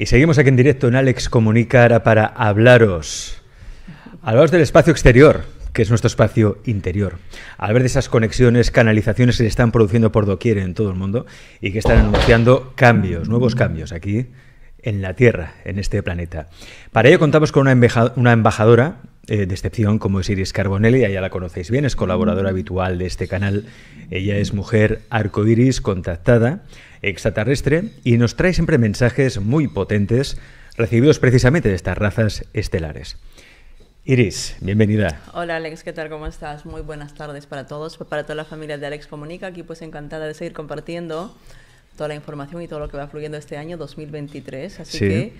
Y seguimos aquí en directo en Alex Comunicara para hablaros. Hablaros del espacio exterior, que es nuestro espacio interior. Al ver de esas conexiones, canalizaciones que se están produciendo por doquier en todo el mundo y que están anunciando cambios, nuevos cambios aquí en la Tierra, en este planeta. Para ello contamos con una, embajadora eh, de excepción como es Iris Carbonelli, ya la conocéis bien, es colaboradora habitual de este canal. Ella es mujer arcoiris contactada extraterrestre y nos trae siempre mensajes muy potentes recibidos precisamente de estas razas estelares. Iris, bienvenida. Hola Alex, ¿qué tal? ¿Cómo estás? Muy buenas tardes para todos, para toda la familia de Alex Comunica. Aquí pues encantada de seguir compartiendo toda la información y todo lo que va fluyendo este año 2023. Así que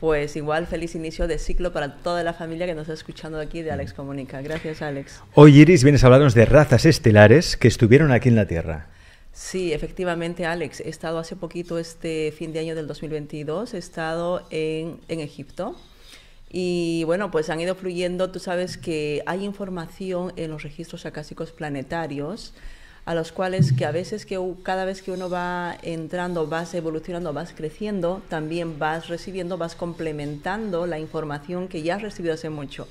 pues igual feliz inicio de ciclo para toda la familia que nos está escuchando aquí de Alex Comunica. Gracias Alex. Hoy Iris vienes a hablarnos de razas estelares que estuvieron aquí en la Tierra. Sí, efectivamente, Alex. He estado hace poquito, este fin de año del 2022, he estado en, en Egipto. Y bueno, pues han ido fluyendo, tú sabes que hay información en los registros acásicos planetarios a los cuales que a veces que cada vez que uno va entrando, vas evolucionando, vas creciendo, también vas recibiendo, vas complementando la información que ya has recibido hace mucho.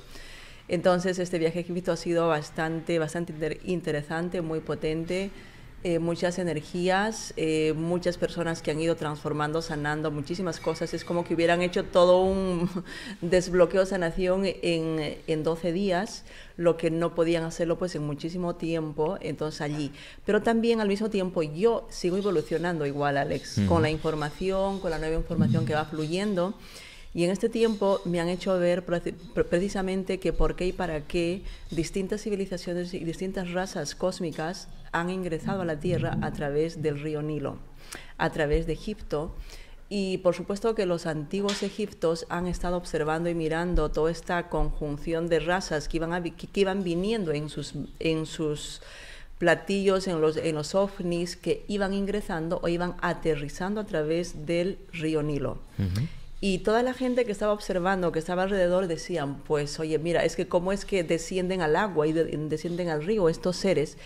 Entonces, este viaje a Egipto ha sido bastante, bastante interesante, muy potente. Eh, muchas energías, eh, muchas personas que han ido transformando, sanando muchísimas cosas. Es como que hubieran hecho todo un desbloqueo, sanación en, en 12 días, lo que no podían hacerlo pues en muchísimo tiempo, entonces allí. Pero también al mismo tiempo yo sigo evolucionando igual, Alex, con la información, con la nueva información que va fluyendo. Y en este tiempo me han hecho ver precisamente que por qué y para qué distintas civilizaciones y distintas razas cósmicas han ingresado a la Tierra a través del río Nilo, a través de Egipto. Y por supuesto que los antiguos egiptos han estado observando y mirando toda esta conjunción de razas que iban, que iban viniendo en sus, en sus platillos, en los, en los ovnis, que iban ingresando o iban aterrizando a través del río Nilo. Y toda la gente que estaba observando, que estaba alrededor, decían, pues oye, mira, es que cómo es que descienden al agua y descienden al río estos seres.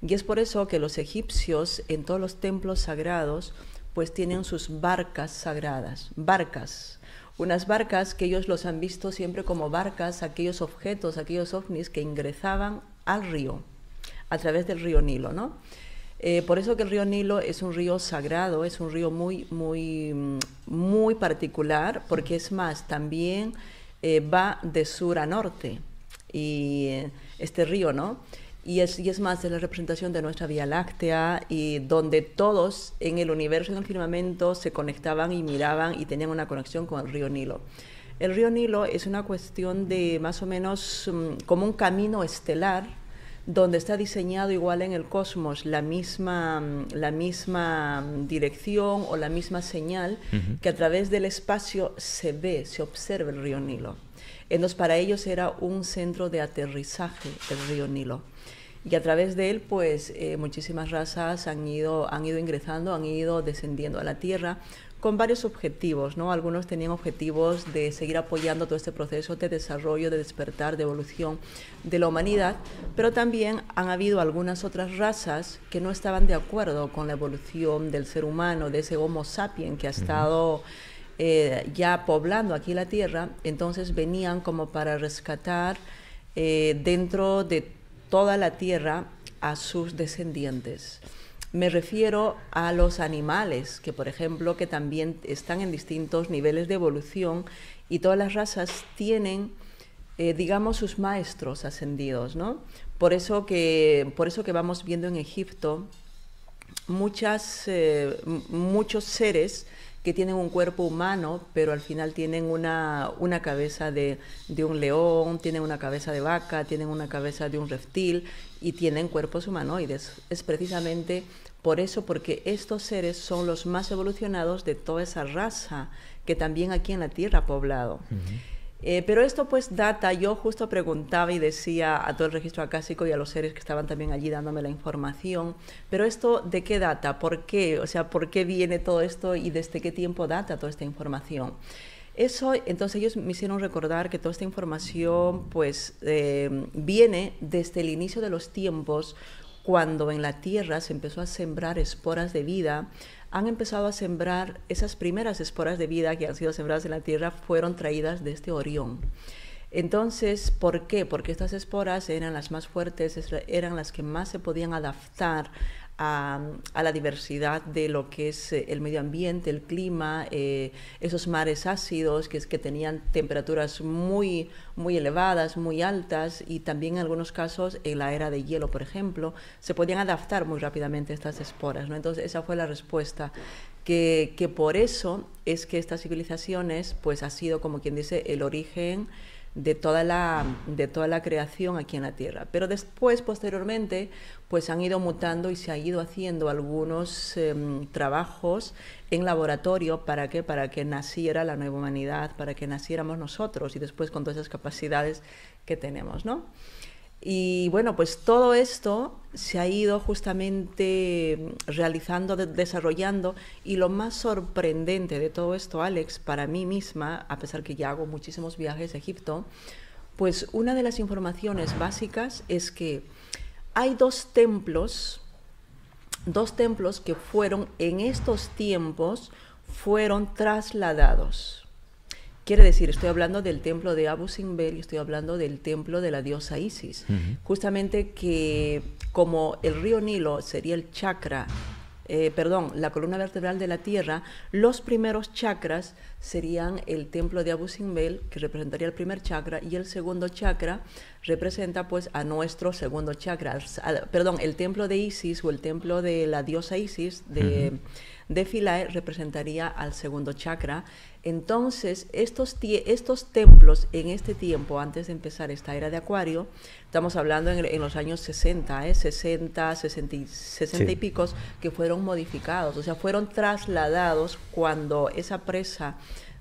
Y es por eso que los egipcios en todos los templos sagrados, pues tienen sus barcas sagradas, barcas. Unas barcas que ellos los han visto siempre como barcas, aquellos objetos, aquellos ovnis que ingresaban al río, a través del río Nilo, ¿no? Eh, por eso que el río Nilo es un río sagrado, es un río muy, muy, muy particular, porque es más, también eh, va de sur a norte, y eh, este río, ¿no? Y es, es, más, es la representación de nuestra Vía Láctea y donde todos en el universo, en el firmamento, se conectaban y miraban y tenían una conexión con el río Nilo. El río Nilo es una cuestión de más o menos mm, como un camino estelar donde está diseñado igual en el cosmos la misma, dirección o la misma señal, que a través del espacio se ve, se observa el río Nilo. Entonces, para ellos era un centro de aterrizaje el río Nilo. Y a través de él, pues eh, muchísimas razas han han ido ingresando, han ido descendiendo a la Tierra con varios objetivos, ¿no? Algunos tenían objetivos de seguir apoyando todo este proceso de desarrollo, de despertar, de evolución de la humanidad, pero también han habido algunas otras razas que no estaban de acuerdo con la evolución del ser humano, de ese Homo sapiens que ha estado eh, ya poblando aquí la Tierra, entonces venían como para rescatar eh, dentro de toda la Tierra a sus descendientes. Me refiero a los animales, que por ejemplo, que también están en distintos niveles de evolución y todas las razas tienen, eh, digamos, sus maestros ascendidos, ¿no? Por eso que, por eso que vamos viendo en Egipto muchas, eh, muchos seres que tienen un cuerpo humano, pero al final tienen una, una cabeza de, de, un león, tienen una cabeza de vaca, tienen una cabeza de un reptil y tienen cuerpos humanoides. Es precisamente por eso, porque estos seres son los más evolucionados de toda esa raza que también aquí en la Tierra ha poblado. Eh, pero esto pues data, yo justo preguntaba y decía a todo el registro acásico y a los seres que estaban también allí dándome la información, pero esto de qué data, por qué, o sea, por qué viene todo esto y desde qué tiempo data toda esta información. Eso, entonces ellos me hicieron recordar que toda esta información pues eh, viene desde el inicio de los tiempos, cuando en la tierra se empezó a sembrar esporas de vida, han empezado a sembrar esas primeras esporas de vida que han sido sembradas en la tierra, fueron traídas de este Orión. Entonces, ¿por qué? Porque estas esporas eran las más fuertes, eran las que más se podían adaptar a, la diversidad de lo que es eh, el medio ambiente, el clima, eh, esos mares ácidos que, que tenían temperaturas muy, muy elevadas, muy altas y también en algunos casos en la era de hielo, por ejemplo, se podían adaptar muy rápidamente estas esporas. ¿no? Entonces esa fue la respuesta. Que, que por eso es que estas civilizaciones, pues ha sido como quien dice el origen de toda la, de toda la creación aquí en la Tierra. Pero después, posteriormente, pues han ido mutando y se ha ido haciendo algunos em, trabajos en laboratorio para que, para que naciera la nueva humanidad, para que naciéramos nosotros y después con todas esas capacidades que tenemos, ¿no? Y bueno, pues todo esto se ha ido justamente realizando, desarrollando y lo más sorprendente de todo esto, Alex, para mí misma, a pesar que ya hago muchísimos viajes a Egipto, pues una de las informaciones básicas es que hay dos templos, dos templos que fueron en estos tiempos, fueron trasladados. Quiere decir, estoy hablando del templo de Abu Simbel y estoy hablando del templo de la diosa Isis. Justamente que como el río Nilo sería el chakra, eh, perdón, la columna vertebral de la Tierra, los primeros chakras serían el templo de Abu Simbel, que representaría el primer chakra, y el segundo chakra representa pues a nuestro segundo chakra, perdón, el templo de Isis o el templo de la diosa Isis de, de Philae representaría al segundo chakra entonces, estos, estos templos en este tiempo, antes de empezar esta era de Acuario, estamos hablando en, los años 60, ¿eh? 60, 60, y, y picos, que fueron modificados, o sea, fueron trasladados cuando esa presa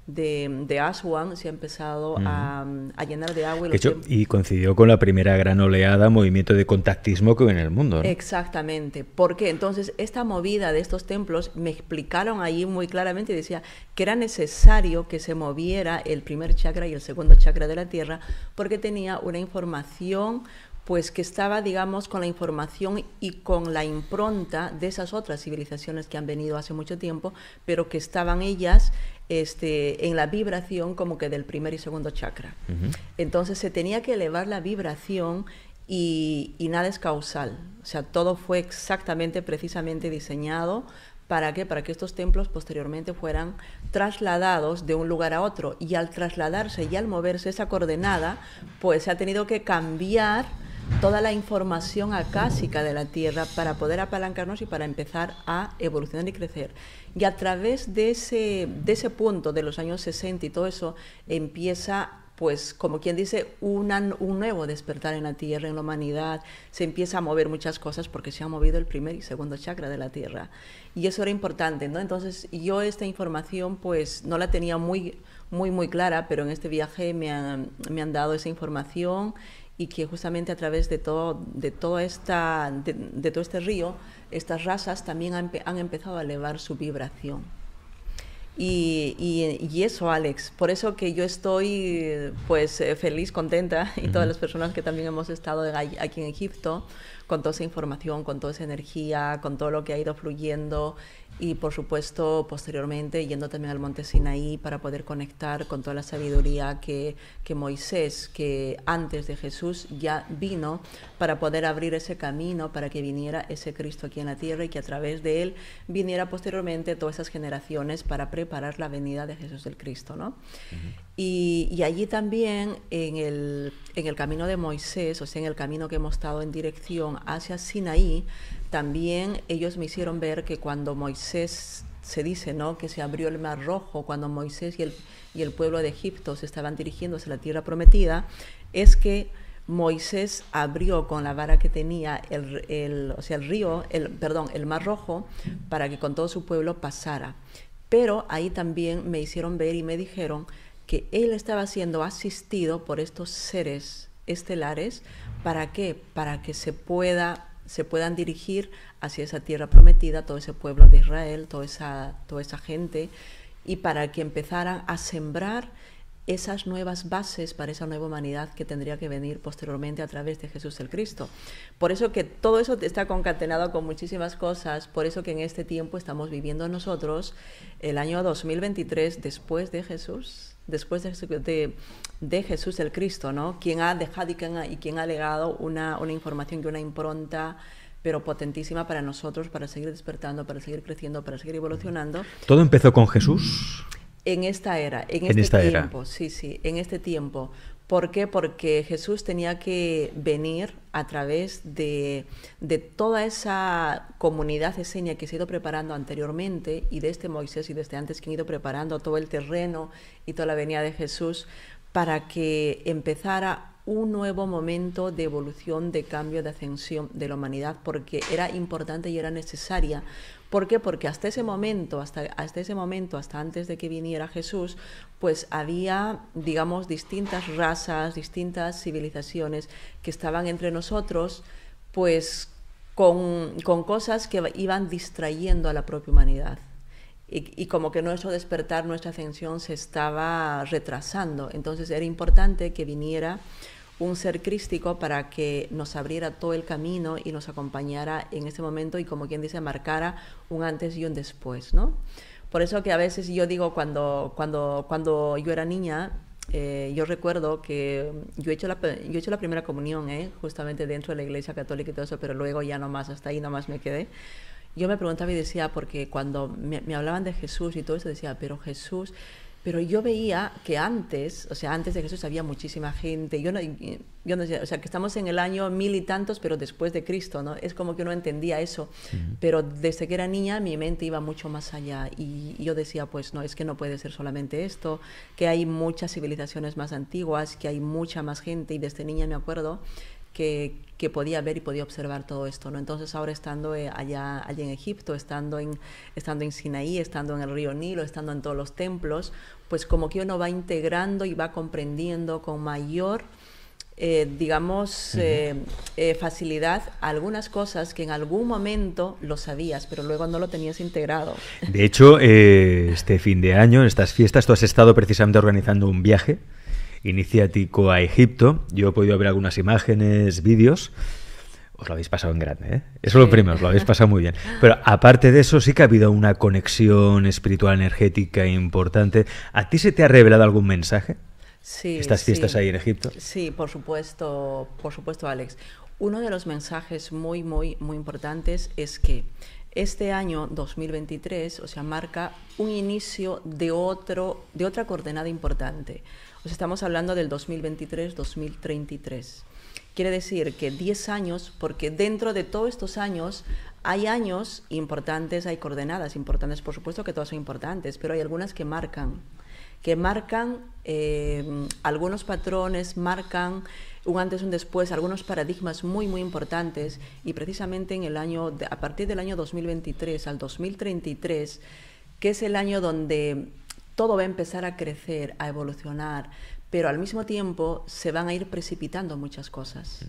de, Aswan se ha empezado a, llenar de agua. Y, coincidió con la primera gran oleada, movimiento de contactismo que hubo en el mundo. Exactamente. ¿Por qué? Entonces, esta movida de estos templos me explicaron ahí muy claramente, decía que era necesario que se moviera el primer chakra y el segundo chakra de la tierra porque tenía una información pues que estaba, digamos, con la información y con la impronta de esas otras civilizaciones que han venido hace mucho tiempo, pero que estaban ellas este, en la vibración como que del primer y segundo chakra. Entonces se tenía que elevar la vibración y, nada es causal. O sea, todo fue exactamente, precisamente diseñado para que, para que estos templos posteriormente fueran trasladados de un lugar a otro. Y al trasladarse y al moverse esa coordenada, pues se ha tenido que cambiar toda la información acásica de la Tierra para poder apalancarnos y para empezar a evolucionar y crecer. Y a través de ese, ese punto de los años 60 y todo eso, empieza pues como quien dice, un nuevo despertar en la Tierra, en la humanidad, se empieza a mover muchas cosas porque se ha movido el primer y segundo chakra de la Tierra. Y eso era importante, ¿no? Entonces yo esta información pues no la tenía muy, muy, muy clara, pero en este viaje me me han dado esa información y que justamente a través de todo, de de, todo este río, estas razas también han, han empezado a elevar su vibración. Y, y, eso, Alex, por eso que yo estoy pues eh, feliz, contenta, y todas las personas que también hemos estado aquí en Egipto, con toda esa información, con toda esa energía, con todo lo que ha ido fluyendo, y por supuesto posteriormente yendo también al monte Sinaí para poder conectar con toda la sabiduría que, que Moisés, que antes de Jesús ya vino, para poder abrir ese camino para que viniera ese Cristo aquí en la tierra y que a través de él viniera posteriormente todas esas generaciones para preparar preparar la venida de Jesús del Cristo. ¿no? y, allí también, en el, camino de Moisés, o sea, en el camino que hemos estado en dirección hacia Sinaí, también ellos me hicieron ver que cuando Moisés se dice ¿no? que se abrió el mar rojo, cuando Moisés y el, el pueblo de Egipto se estaban dirigiendo hacia la tierra prometida, es que Moisés abrió con la vara que tenía el, o sea, el río, el, perdón, el mar rojo, para que con todo su pueblo pasara. Pero ahí también me hicieron ver y me dijeron que él estaba siendo asistido por estos seres estelares. ¿Para qué? Para que se pueda se puedan dirigir hacia esa tierra prometida, todo ese pueblo de Israel, toda esa, toda esa gente, y para que empezaran a sembrar esas nuevas bases para esa nueva humanidad que tendría que venir posteriormente a través de Jesús el Cristo. Por eso que todo eso está concatenado con muchísimas cosas, por eso que en este tiempo estamos viviendo nosotros el año 2023 después de Jesús, después de, Jesús el Cristo, ¿no? Quien ha dejado y quien ha, legado una, una información y una impronta pero potentísima para nosotros, para seguir despertando, para seguir creciendo, para seguir evolucionando. ¿Todo empezó con Jesús? En esta era, en, este tiempo, sí, sí, en este tiempo. ¿Por qué? Porque Jesús tenía que venir a través de, de, toda esa comunidad eseña que se ha ido preparando anteriormente y de este Moisés y desde este antes que han ido preparando todo el terreno y toda la venida de Jesús para que empezara un nuevo momento de evolución, de cambio, de ascensión de la humanidad, porque era importante y era necesaria, ¿Por qué? Porque hasta ese momento, hasta, hasta ese momento, hasta antes de que viniera Jesús, pues había, digamos, distintas razas, distintas civilizaciones que estaban entre nosotros, pues con, cosas que iban distrayendo a la propia humanidad. Y, y, como que nuestro despertar, nuestra ascensión se estaba retrasando. Entonces era importante que viniera un ser crístico para que nos abriera todo el camino y nos acompañara en ese momento y como quien dice, marcara un antes y un después, ¿no? Por eso que a veces yo digo, cuando, cuando, cuando yo era niña, eh, yo recuerdo que yo he, hecho la, yo he hecho la primera comunión, ¿eh? justamente dentro de la iglesia católica y todo eso, pero luego ya no más hasta ahí nomás me quedé. Yo me preguntaba y decía, porque cuando me, me hablaban de Jesús y todo eso, decía, pero Jesús, pero yo veía que antes, o sea, antes de Jesús había muchísima gente. Yo no, yo o sea, que estamos en el año mil y tantos, pero después de Cristo, ¿no? Es como que no entendía eso. Pero desde que era niña mi mente iba mucho más allá y yo decía, pues no, es que no puede ser solamente esto, que hay muchas civilizaciones más antiguas, que hay mucha más gente y desde niña me acuerdo que, podía ver y podía observar todo esto. ¿no? Entonces ahora estando eh, allá, allí en Egipto, estando en, estando en Sinaí, estando en el río Nilo, estando en todos los templos, pues como que uno va integrando y va comprendiendo con mayor... Eh, digamos, eh, facilidad algunas cosas que en algún momento lo sabías, pero luego no lo tenías integrado. De hecho, este fin de año, en estas fiestas, tú has estado precisamente organizando un viaje iniciático a Egipto. Yo he podido ver algunas imágenes, vídeos. Os lo habéis pasado en grande, Eso ¿eh? es lo primero, os lo habéis pasado muy bien. Pero aparte de eso, sí que ha habido una conexión espiritual energética importante. ¿A ti se te ha revelado algún mensaje? Sí. Estas fiestas ahí en Egipto. Sí, por supuesto, por supuesto, Alex. Uno de los mensajes muy, muy, muy importantes es que este año 2023, o sea, marca un inicio de, otro, de otra coordenada importante. Pues estamos hablando del 2023-2033. Quiere decir que 10 años, porque dentro de todos estos años hay años importantes, hay coordenadas importantes, por supuesto que todas son importantes, pero hay algunas que marcan, que marcan eh, algunos patrones, marcan un antes un después, algunos paradigmas muy, muy importantes, y precisamente en el año, a partir del año 2023 al 2033, que es el año donde todo va a empezar a crecer, a evolucionar, pero al mismo tiempo se van a ir precipitando muchas cosas.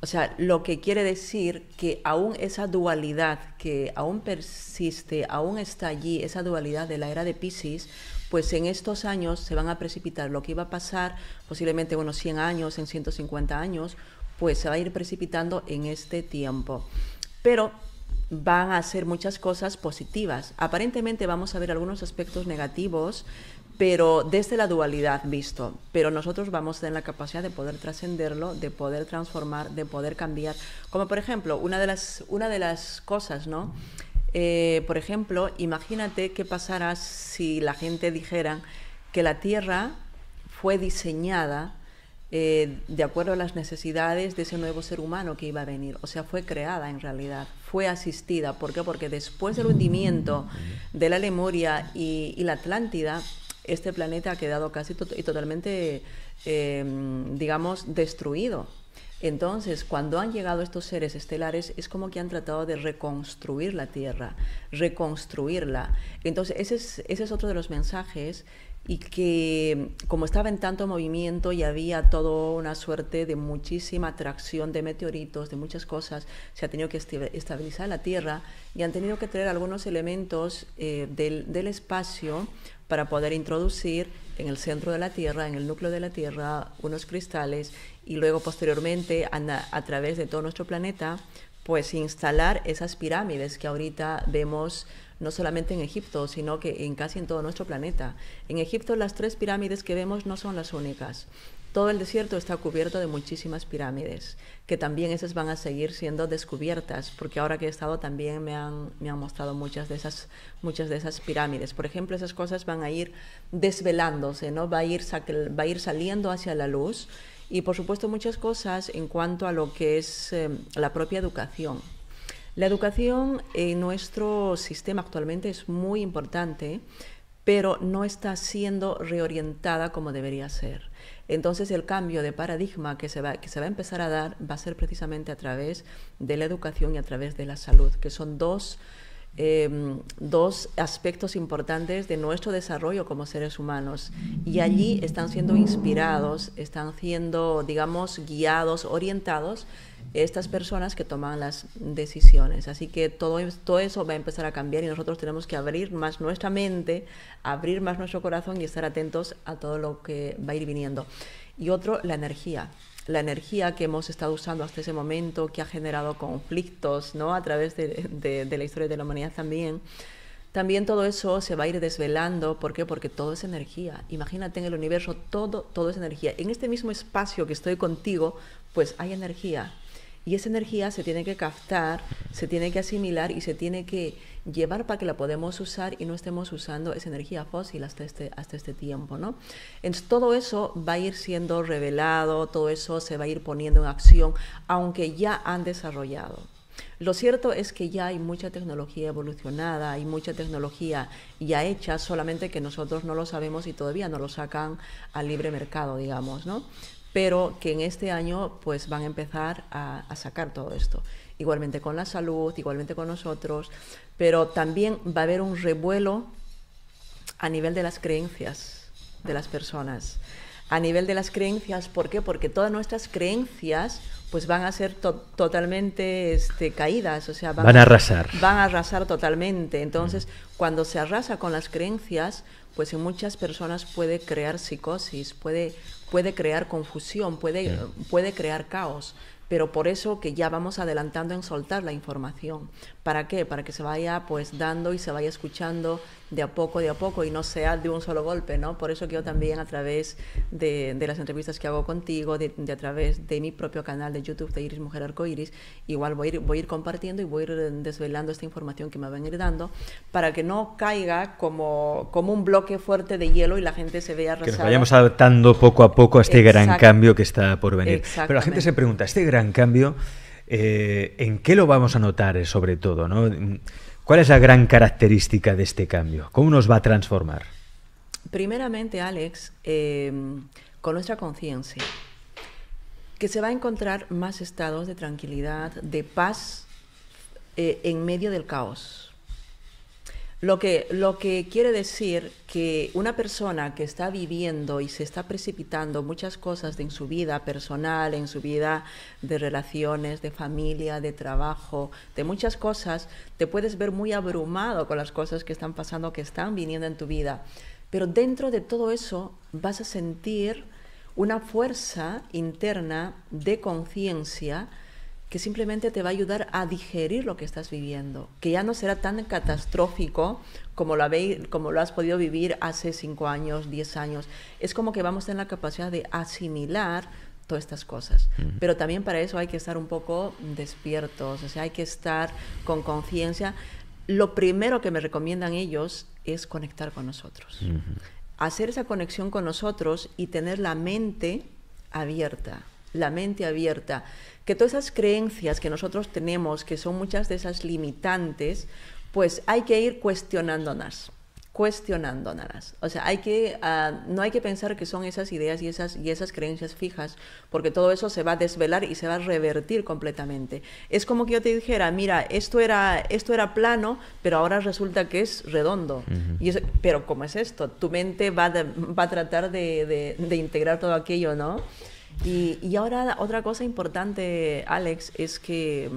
O sea, lo que quiere decir que aún esa dualidad que aún persiste, aún está allí, esa dualidad de la era de Pisces, pues en estos años se van a precipitar. Lo que iba a pasar posiblemente en unos 100 años, en 150 años, pues se va a ir precipitando en este tiempo. Pero van a ser muchas cosas positivas. Aparentemente vamos a ver algunos aspectos negativos, pero desde la dualidad visto. Pero nosotros vamos a tener la capacidad de poder trascenderlo, de poder transformar, de poder cambiar. Como por ejemplo, una de las, una de las cosas, ¿no? Eh, por ejemplo, imagínate qué pasará si la gente dijera que la Tierra fue diseñada eh, de acuerdo a las necesidades de ese nuevo ser humano que iba a venir. O sea, fue creada en realidad, fue asistida. ¿Por qué? Porque después del hundimiento de la Lemuria y, la Atlántida, este planeta ha quedado casi y totalmente, em, digamos, destruido. Entonces, cuando han llegado estos seres estelares, es como que han tratado de reconstruir la Tierra, reconstruirla. Entonces, ese es otro de los mensajes y que como estaba en tanto movimiento y había toda una suerte de muchísima atracción de meteoritos, de muchas cosas, se ha tenido que este, estabilizar la Tierra y han tenido que traer algunos elementos eh, del, espacio para poder introducir en el centro de la Tierra, en el núcleo de la Tierra, unos cristales y luego posteriormente a, través de todo nuestro planeta pues instalar esas pirámides que ahorita vemos no solamente en Egipto, sino que en casi en todo nuestro planeta. En Egipto las tres pirámides que vemos no son las únicas. Todo el desierto está cubierto de muchísimas pirámides, que también esas van a seguir siendo descubiertas, porque ahora que he estado también me han, me han mostrado muchas de, esas, muchas de esas pirámides. Por ejemplo, esas cosas van a ir desvelándose, ¿no? va, a ir, va a ir saliendo hacia la luz y por supuesto muchas cosas en cuanto a lo que es em, la propia educación. La educación en nuestro sistema actualmente es muy importante, pero no está siendo reorientada como debería ser. Entonces el cambio de paradigma que se, va, que se va a empezar a dar va a ser precisamente a través de la educación y a través de la salud, que son dos Em, dos aspectos importantes de nuestro desarrollo como seres humanos. Y allí están siendo inspirados, están siendo, digamos, guiados, orientados estas personas que toman las decisiones. Así que todo, todo eso va a empezar a cambiar y nosotros tenemos que abrir más nuestra mente, abrir más nuestro corazón y estar atentos a todo lo que va a ir viniendo. Y otro, la energía la energía que hemos estado usando hasta ese momento, que ha generado conflictos ¿no? a través de, la historia de la humanidad también, también todo eso se va a ir desvelando. ¿Por qué? Porque todo es energía. Imagínate en el universo, todo, todo es energía. En este mismo espacio que estoy contigo, pues hay energía. Y esa energía se tiene que captar, se tiene que asimilar y se tiene que llevar para que la podemos usar y no estemos usando esa energía fósil hasta este, hasta este tiempo. ¿no? Entonces, todo eso va a ir siendo revelado, todo eso se va a ir poniendo en acción, aunque ya han desarrollado. Lo cierto es que ya hay mucha tecnología evolucionada, hay mucha tecnología ya hecha, solamente que nosotros no lo sabemos y todavía no lo sacan al libre mercado, digamos, ¿no? pero que en este año pues van a empezar a, sacar todo esto. Igualmente con la salud, igualmente con nosotros, pero también va a haber un revuelo a nivel de las creencias de las personas. A nivel de las creencias, ¿por qué? Porque todas nuestras creencias pues van a ser totalmente este, caídas, o sea, van, a arrasar. Van a arrasar totalmente. Entonces, cuando se arrasa con las creencias, pues en muchas personas puede crear psicosis, puede puede crear confusión, puede, eh, puede crear caos pero por eso que ya vamos adelantando en soltar la información. ¿Para qué? Para que se vaya pues dando y se vaya escuchando de a poco, de a poco y no sea de un solo golpe, ¿no? Por eso que yo también a través de, las entrevistas que hago contigo, de, a través de mi propio canal de YouTube de Iris Mujer Arcoiris, igual voy a, ir, voy ir compartiendo y voy a ir eh, desvelando esta información que me van a ir dando para que no caiga como, como un bloque fuerte de hielo y la gente se vea Que vayamos adaptando poco a poco a este gran cambio que está por venir. Pero la gente se pregunta, ¿este gran cambio, eh, ¿en qué lo vamos a notar eh, sobre todo? ¿Cuál es la gran característica de este cambio? ¿Cómo nos va a transformar? Primeramente, Alex, eh, con nuestra conciencia, que se va a encontrar más estados de tranquilidad, de paz en medio del caos lo que, quiere decir que una persona que está viviendo y se está precipitando muchas cosas en su vida personal, en su vida de relaciones, de familia, de trabajo, de muchas cosas, te puedes ver muy abrumado con las cosas que están pasando, que están viniendo en tu vida. Pero dentro de todo eso vas a sentir una fuerza interna de conciencia que simplemente te va a ayudar a digerir lo que estás viviendo, que ya no será tan catastrófico como lo, como lo has podido vivir hace cinco años, diez años. Es como que vamos a tener la capacidad de asimilar todas estas cosas. Pero también para eso hay que estar un poco despiertos, o sea, hay que estar con conciencia. Lo primero que me recomiendan ellos es conectar con nosotros. Hacer esa conexión con nosotros y tener la mente abierta, la mente abierta que todas esas creencias que nosotros tenemos, que son muchas de esas limitantes, pues hay que ir cuestionándolas cuestionándolas. O sea, hay que, ah, no hay que pensar que son esas ideas y esas, y esas creencias fijas, porque todo eso se va a desvelar y se va a revertir completamente. Es como que yo te dijera, mira, esto era, esto era plano, pero ahora resulta que es redondo. y pero ¿cómo es esto? Tu mente va, a tratar de integrar todo aquello, ¿no? Y, ahora otra cosa importante, Alex, es que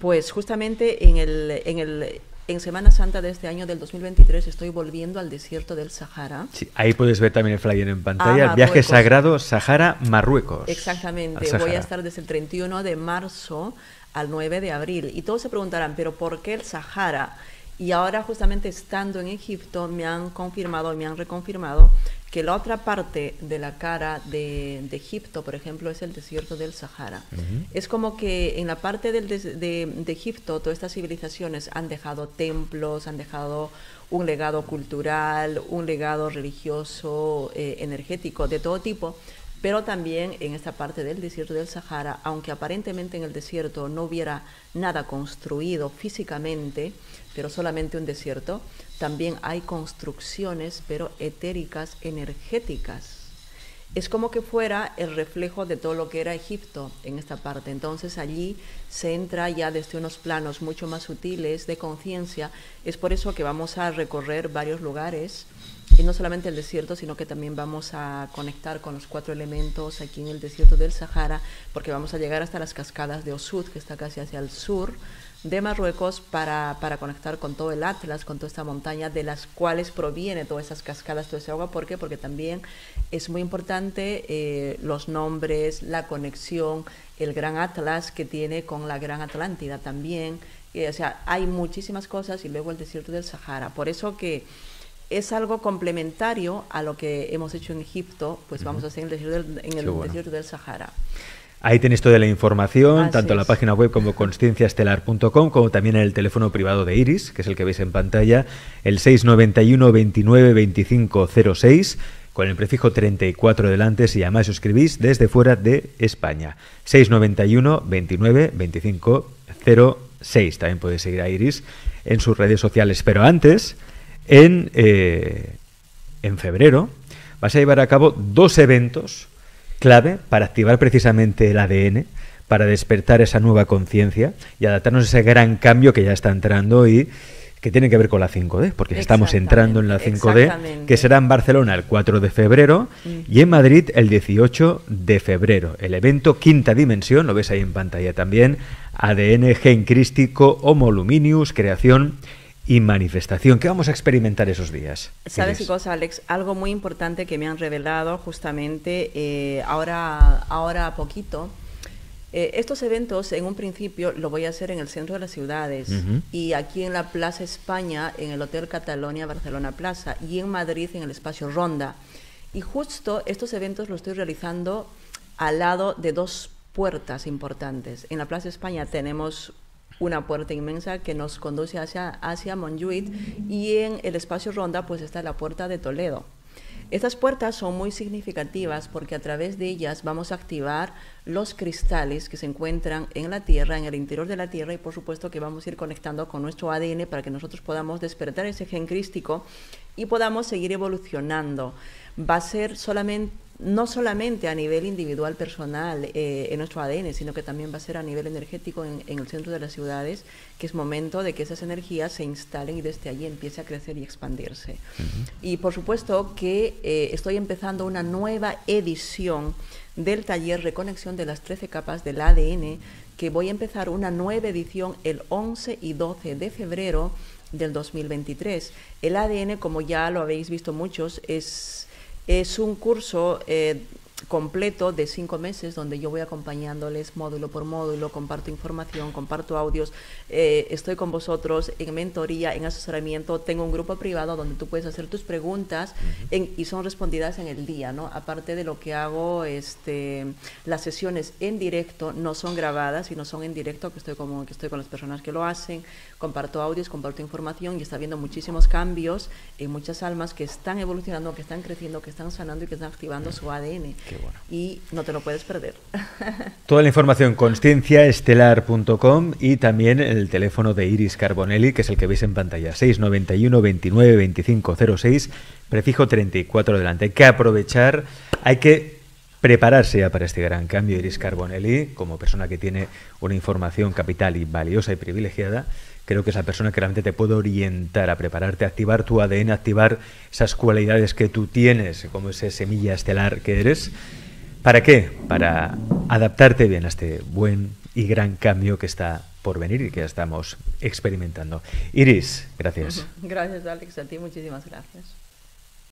pues justamente en el, en el en Semana Santa de este año del 2023 estoy volviendo al desierto del Sahara. Sí, ahí puedes ver también el flyer en pantalla. el Viaje pues, pues, sagrado Sahara-Marruecos. Exactamente. Voy a estar desde el 31 de marzo al 9 de abril. Y todos se preguntarán, ¿pero por qué el Sahara? Y ahora justamente estando en Egipto me han confirmado, y me han reconfirmado que la otra parte de la cara de, Egipto, por ejemplo, es el desierto del Sahara. Es como que en la parte de, Egipto todas estas civilizaciones han dejado templos, han dejado un legado cultural, un legado religioso, eh, energético, de todo tipo. Pero también en esta parte del desierto del Sahara, aunque aparentemente en el desierto no hubiera nada construido físicamente, pero solamente un desierto, también hay construcciones, pero etéricas, energéticas. Es como que fuera el reflejo de todo lo que era Egipto en esta parte. Entonces allí se entra ya desde unos planos mucho más sutiles de conciencia. Es por eso que vamos a recorrer varios lugares y no solamente el desierto, sino que también vamos a conectar con los cuatro elementos aquí en el desierto del Sahara, porque vamos a llegar hasta las cascadas de Osud, que está casi hacia el sur de Marruecos, para, para conectar con todo el Atlas, con toda esta montaña, de las cuales proviene todas esas cascadas, toda esa agua. ¿Por qué? Porque también es muy importante eh, los nombres, la conexión, el gran Atlas que tiene con la gran Atlántida también. Eh, o sea, hay muchísimas cosas y luego el desierto del Sahara. Por eso que es algo complementario a lo que hemos hecho en Egipto, pues vamos a hacer en el, desierto del, Sahara. Ahí tenéis toda la información, tanto en la página web como conscienciastelar.com, como también en el teléfono privado de Iris, que es el que veis en pantalla, el 691 29 25 06, con el prefijo 34 delante, si llamáis o escribís desde fuera de España. 691 29 25 06. También podéis seguir a Iris en sus redes sociales. Pero antes, eh, en, febrero vas a llevar a cabo dos eventos clave para activar precisamente el ADN, para despertar esa nueva conciencia y adaptarnos a ese gran cambio que ya está entrando y que tiene que ver con la 5D, porque estamos entrando en la 5D, que será en Barcelona el 4 de febrero y en Madrid el 18 de febrero. El evento Quinta Dimensión, lo ves ahí en pantalla también, ADN Gen Crístico Homo Luminius, creación y manifestación. ¿Qué vamos a experimentar esos días? ¿Sabes qué Alex? Algo muy importante que me han revelado justamente eh, ahora, ahora a poquito. Eh, estos eventos, en un principio, lo voy a hacer en el centro de las ciudades y aquí en la Plaza España, en el Hotel Catalonia Barcelona Plaza y en Madrid, en el espacio Ronda. Y justo estos eventos los estoy realizando al lado de dos puertas importantes. En la Plaza España tenemos una puerta inmensa que nos conduce hacia, hacia y en el espacio Ronda pues está la puerta de Toledo. Estas puertas son muy significativas porque a través de ellas vamos a activar los cristales que se encuentran en la Tierra, en el interior de la Tierra y por supuesto que vamos a ir conectando con nuestro ADN para que nosotros podamos despertar ese gen crístico y podamos seguir evolucionando. Va a ser solamente no solamente a nivel individual, personal, eh, en nuestro ADN, sino que también va a ser a nivel energético en, el centro de las ciudades, que es momento de que esas energías se instalen y desde allí empiece a crecer y expandirse. Y por supuesto que eh, estoy empezando una nueva edición del taller Reconexión de las 13 capas del ADN, que voy a empezar una nueva edición el 11 y 12 de febrero del 2023. El ADN, como ya lo habéis visto muchos, es es un curso eh, completo de cinco meses donde yo voy acompañándoles módulo por módulo, comparto información, comparto audios, eh, estoy con vosotros en mentoría, en asesoramiento, tengo un grupo privado donde tú puedes hacer tus preguntas y son respondidas en el día, ¿no? Aparte de lo que hago, este, las sesiones en directo no son grabadas, sino son en directo, que estoy, como, que estoy con las personas que lo hacen, comparto audios, comparto información y está habiendo muchísimos cambios en muchas almas que están evolucionando, que están creciendo, que están sanando y que están activando su ADN. Y no te lo puedes perder. Toda la información conscienciaestelar.com y también el teléfono de Iris Carbonelli, que es el que veis en pantalla, 691 29 prefijo 34 adelante. Hay que aprovechar, hay que prepararse ya para este gran cambio. Iris Carbonelli, como persona que tiene una información capital y valiosa y privilegiada, creo que esa persona que realmente te puede orientar a prepararte, a activar tu ADN, a activar esas cualidades que tú tienes, como ese semilla estelar que eres. ¿Para qué? Para adaptarte bien a este buen y gran cambio que está por venir y que estamos experimentando. Iris, gracias. Gracias, Alex. A ti muchísimas gracias.